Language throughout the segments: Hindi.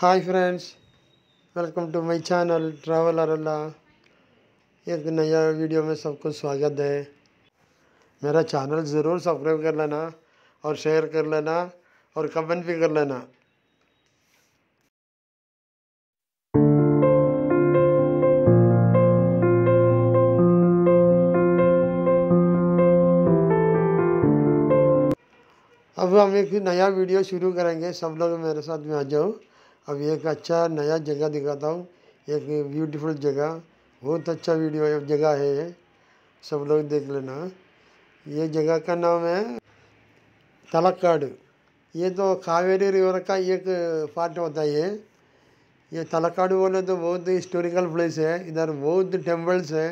high friends welcome to my channel travel अरला एक नया वीडियो में सबको स्वागत है मेरा चैनल ज़रूर सब्सक्राइब कर लेना और शेयर कर लेना और कमेंट भी कर लेना अब हम एक नया वीडियो शुरू करेंगे सब लोग मेरे साथ में आ जाओ अब एक अच्छा नया जगह दिखाता हूँ एक ब्यूटीफुल जगह बहुत अच्छा वीडियो जगह है ये सब लोग देख लेना ये जगह का नाम है तलक्काड़ ये तो कावेरी रिवर का एक पार्ट होता है ये ये तलक्काड़ बोले तो बहुत हिस्टोरिकल प्लेस है इधर बहुत टेम्पल्स है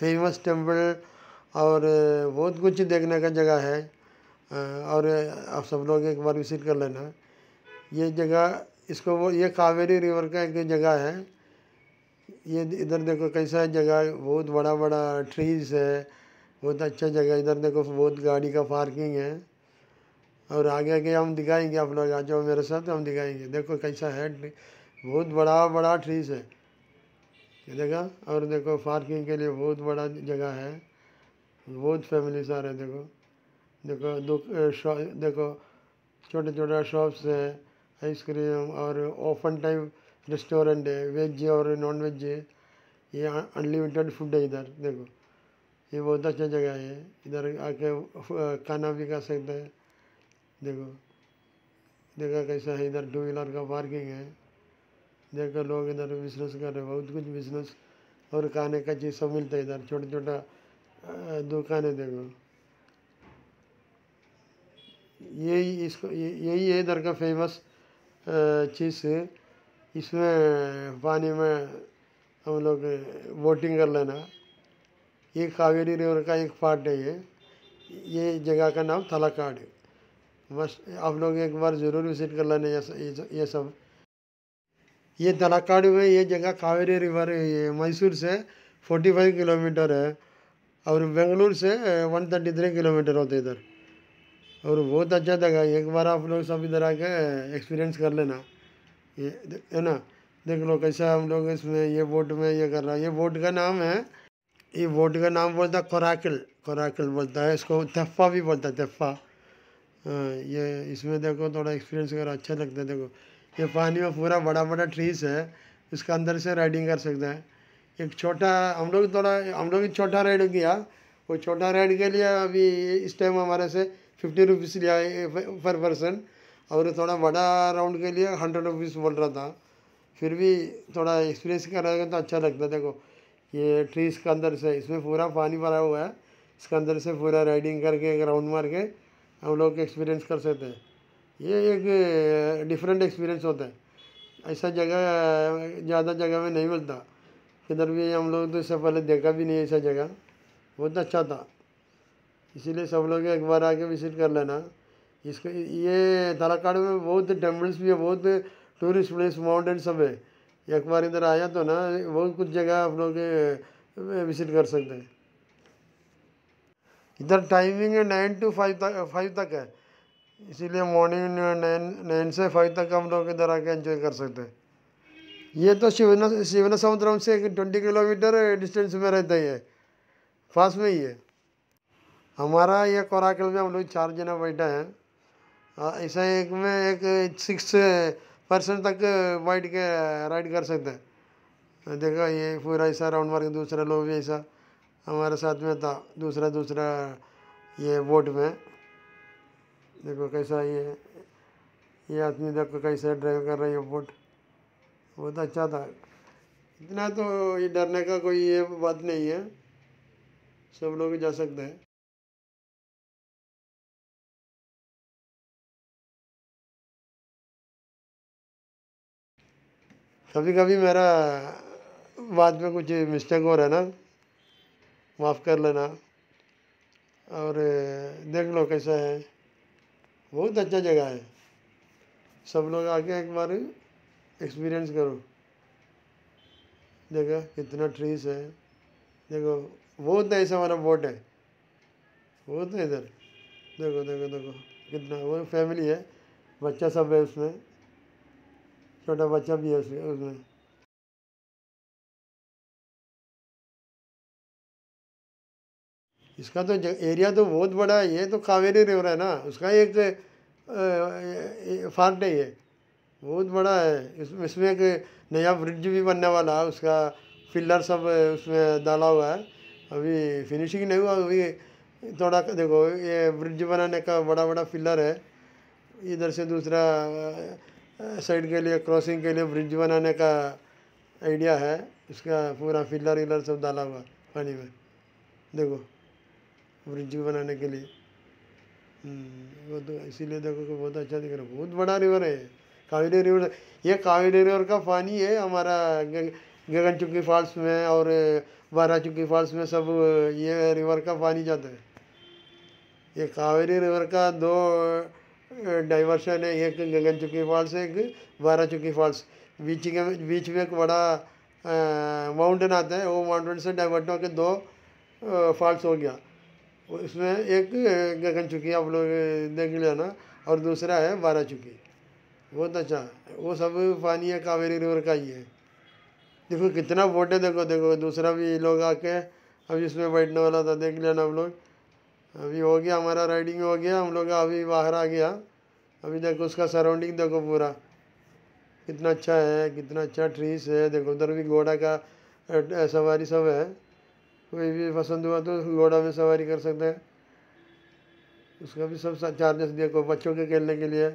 फेमस टेम्पल और बहुत कुछ देखने का जगह है और आप सब लोग एक बार विजिट कर लेना ये जगह इसको वो ये कावेरी रिवर का एक जगह है ये इधर देखो कैसा जगह बहुत बड़ा बड़ा ट्रीज़ है बहुत अच्छा जगह इधर देखो बहुत गाड़ी का पार्किंग है और आगे आगे हम दिखाएंगे आप लोग आ जाओ मेरे साथ हम दिखाएंगे देखो कैसा है बहुत बड़ा बड़ा ट्रीज है ये देखा और देखो पार्किंग के लिए बहुत बड़ा जगह है बहुत फैमिली सारे देखो देखो दो देखो छोटे छोटे शॉप्स है आइसक्रीम और ओपन टाइम रेस्टोरेंट है वेज और नॉन वेज है ये अनलिमिटेड फूड है इधर देखो ये बहुत अच्छा जगह है इधर आके खाना भी खा सकते हैं देखो देखा कैसा है इधर टू व्हीलर का पार्किंग है देखो लोग इधर बिजनेस कर रहे हैं बहुत कुछ बिजनेस और खाने का चीज़ सब मिलता है इधर छोटा छोटा दुकान है देखो यही इसको यही है इधर का फेमस चीज़ से इसमें पानी में हम लोग बोटिंग कर लेना ये कावेरी रिवर का एक पार्ट है ये ये जगह का नाम थलाकाड है बस आप लोग एक बार ज़रूर विजिट कर लेना ये ये सब ये थलाकाड में ये जगह कावेरी रिवर ये मैसूर से 45 किलोमीटर है और बेंगलुरु से 133 किलोमीटर होते इधर और बहुत अच्छा लगा एक बार आप लोग सब इधर आके एक्सपीरियंस कर लेना ये है ना देख लो कैसा हम लोग इसमें ये बोट में ये कर रहा है ये बोट का नाम है ये बोट का नाम बोलता है कोराकिल कोराकिल बोलता है इसको थप्पा भी बोलता है थप्पा हाँ, ये इसमें देखो थोड़ा एक्सपीरियंस कर अच्छा लगता है देखो ये पानी में पूरा बड़ा बड़ा ट्रीज है इसका अंदर से राइडिंग कर सकते हैं एक छोटा हम लोग थोड़ा हम लोग भी छोटा राइड किया वो छोटा राइड के लिए अभी इस टाइम हमारे से फिफ्टी रुपीज़ लिया पर पर्सन और थोड़ा बड़ा राउंड के लिए हंड्रेड रुपीज़ बोल रहा था फिर भी थोड़ा एक्सपीरियंस कर कराएगा तो अच्छा लगता देखो ये ट्री इसके अंदर से इसमें पूरा पानी भरा हुआ है इसके अंदर से पूरा राइडिंग करके राउंड मार के हम लोग एक्सपीरियंस कर सकते हैं ये एक डिफरेंट एक्सपीरियंस होता है ऐसा जगह ज़्यादा जगह में नहीं मिलता किधर भी हम लोग तो इससे पहले देखा भी नहीं ऐसा जगह बहुत अच्छा था इसीलिए सब लोग एक बार आके विजिट कर लेना इसको ये तलाकाड़ में बहुत टेम्पल्स भी है बहुत टूरिस्ट प्लेस माउंटेन सब है एक बार इधर आया तो ना बहुत कुछ जगह आप लोग विजिट कर सकते हैं इधर टाइमिंग है नाइन टू फाइव तक फाइव तक है इसीलिए मॉर्निंग नाइन नाइन से फाइव तक हम लोग इधर आके एंजॉय कर सकते हैं ये तो शिवना शिवना समुद्रम से ट्वेंटी किलोमीटर डिस्टेंस में रहता ही है पास में ही है हमारा ये कोराकल में हम लोग चार जना बैठा है ऐसा एक में एक सिक्स परसेंट तक बैठ के राइड कर सकते हैं देखो ये पूरा ऐसा राउंड मार के दूसरा लोग भी ऐसा हमारे साथ में था दूसरा दूसरा ये बोट में देखो कैसा ये ये आदमी देखो कैसे ड्राइव कर रहा है बोट बहुत अच्छा था इतना तो ये डरने का कोई ये बात नहीं है सब लोग जा सकते हैं कभी कभी मेरा बाद में कुछ मिस्टेक हो रहा है ना माफ़ कर लेना और देख लो कैसा है बहुत अच्छा जगह है सब लोग आके एक बार एक्सपीरियंस करो देखो कितना ट्रीज है देखो वो तो ऐसा हमारा बोट है वो तो इधर देखो देखो देखो कितना वो फैमिली है बच्चा सब है उसमें छोटा बच्चा भी है उसमें इसका तो एरिया तो बहुत बड़ा है ये तो कावेरी रिवर है ना उसका एक फार्ट नहीं है बहुत बड़ा है इसमें इसमें एक नया ब्रिज भी बनने वाला है उसका पिलर सब उसमें डाला हुआ है अभी फिनिशिंग नहीं हुआ अभी थोड़ा देखो ये ब्रिज बनाने का बड़ा बड़ा पिलर है इधर से दूसरा साइड के लिए क्रॉसिंग के लिए ब्रिज बनाने का आइडिया है इसका पूरा फिलर विलर सब डाला हुआ पानी में देखो ब्रिज बनाने के लिए हम्म, वो तो इसीलिए देखो कि बहुत अच्छा दिख रहा है बहुत बड़ा रिवर है कावेरी रिवर ये कावेरी रिवर का पानी है हमारा गगन चुकी फॉल्स में और बारा चुकी फॉल्स में सब ये रिवर का पानी जाता है ये कावेरी रिवर का दो डाइवर्शन है एक गगन चुकी फॉल्स एक बारह चुकी फॉल्स बीच के बीच में एक बड़ा माउंटेन आता है वो माउंटेन से डाइवर्ट होकर दो फॉल्स हो गया उसमें एक गगन चुकी आप लोग देख लेना और दूसरा है बारह चुकी बहुत अच्छा वो सब पानी है कावेरी रिवर का ही है देखो कितना बोट है देखो देखो दूसरा भी लोग आके अब इसमें बैठने वाला था देख लेना आप लोग अभी हो गया हमारा राइडिंग हो गया हम लोग अभी बाहर आ गया अभी देखो उसका सराउंडिंग देखो पूरा कितना अच्छा है कितना अच्छा ट्रीस है देखो उधर भी घोड़ा का सवारी सब है कोई भी पसंद हुआ तो घोड़ा में सवारी कर सकते हैं उसका भी सब चार्जेस को बच्चों के खेलने के लिए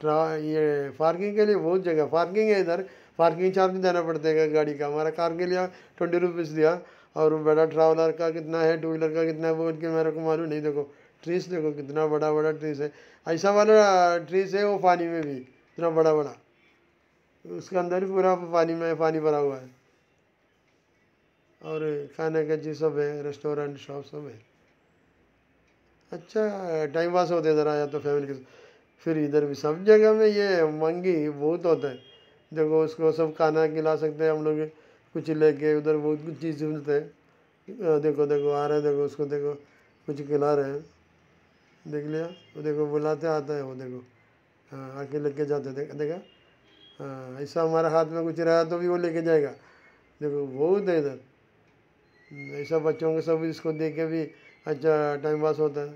ट्रा ये पार्किंग के लिए बहुत जगह पार्किंग है इधर पार्किंग चार्ज देना पड़ता है गाड़ी का हमारा कार के लिए ट्वेंटी रुपीज़ दिया और बड़ा ट्रैवलर का कितना है टू व्हीलर का कितना है वो इनके मेरे को मालूम नहीं देखो ट्रीस देखो कितना बड़ा बड़ा ट्रीस है ऐसा वाला ट्रीस है वो पानी में भी इतना बड़ा बड़ा उसके अंदर ही पूरा पानी में पानी भरा हुआ है और खाने का चीज़ सब है रेस्टोरेंट शॉप सब है अच्छा टाइम पास होते ज़रा आया तो फैमिली के फिर इधर भी सब जगह में ये मंगी बहुत होता है देखो उसको सब खाना खिला सकते हैं हम लोग कुछ लेके उधर वो कुछ चीज़ ढूंढते देखो देखो आ रहे देखो उसको देखो कुछ खिला रहे हैं देख लिया वो देखो बुलाते आता है वो देखो हाँ आके लेके जाते देखा देखा हाँ ऐसा हमारे हाथ में कुछ रहा तो भी वो लेके जाएगा देखो बहुत है इधर ऐसा बच्चों के सब इसको देख के भी अच्छा टाइम पास होता है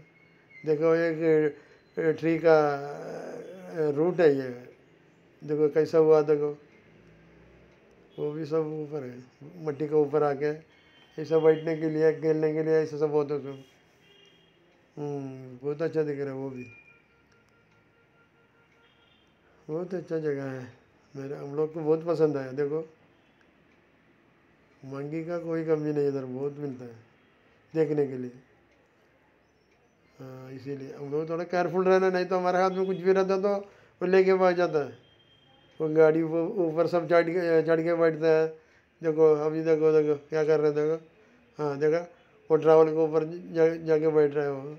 देखो एक ट्री का रूट है ये देखो कैसा हुआ देखो वो भी सब ऊपर है मट्टी के ऊपर आके सब बैठने के लिए खेलने के लिए ऐसे सब होते सब हम्म, बहुत अच्छा दिख रहा है वो भी बहुत अच्छा जगह है मेरे हम लोग को बहुत पसंद आया देखो मंगी का कोई कमी नहीं इधर बहुत मिलता है देखने के लिए हाँ इसीलिए हम लोग थोड़ा केयरफुल रहना नहीं तो हमारे हाथ में कुछ भी रहता तो वो लेके पा जाता है वो गाड़ी ऊपर सब चढ़ के चढ़ के बैठते हैं देखो अभी देखो देखो क्या कर रहे हैं देखो हाँ देखो वो ट्रैवल के ऊपर जाके बैठ रहे हो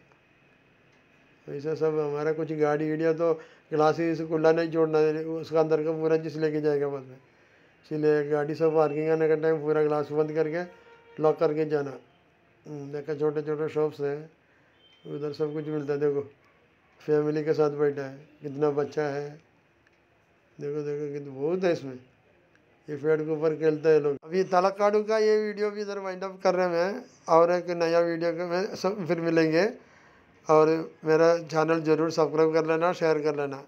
ऐसा सब हमारा कुछ गाड़ी वीडियो तो ग्लासेस कुल्ला नहीं छोड़ना उसका अंदर का पूरा जिस लेके जाएगा बस में इसीलिए गाड़ी सब पार्किंग आने का टाइम पूरा ग्लास बंद करके लॉक करके जाना हम्म, देखा छोटे छोटे शॉप्स हैं उधर सब कुछ मिलता है देखो फैमिली के साथ बैठा है कितना बच्चा है देखो देखो कितने बहुत है इसमें ये पेड़ के ऊपर खेलते हैं लोग अभी तलकाडू का ये वीडियो भी इधर वाइंड अप कर रहे हैं और एक नया वीडियो के में सब फिर मिलेंगे और मेरा चैनल ज़रूर सब्सक्राइब कर लेना शेयर कर लेना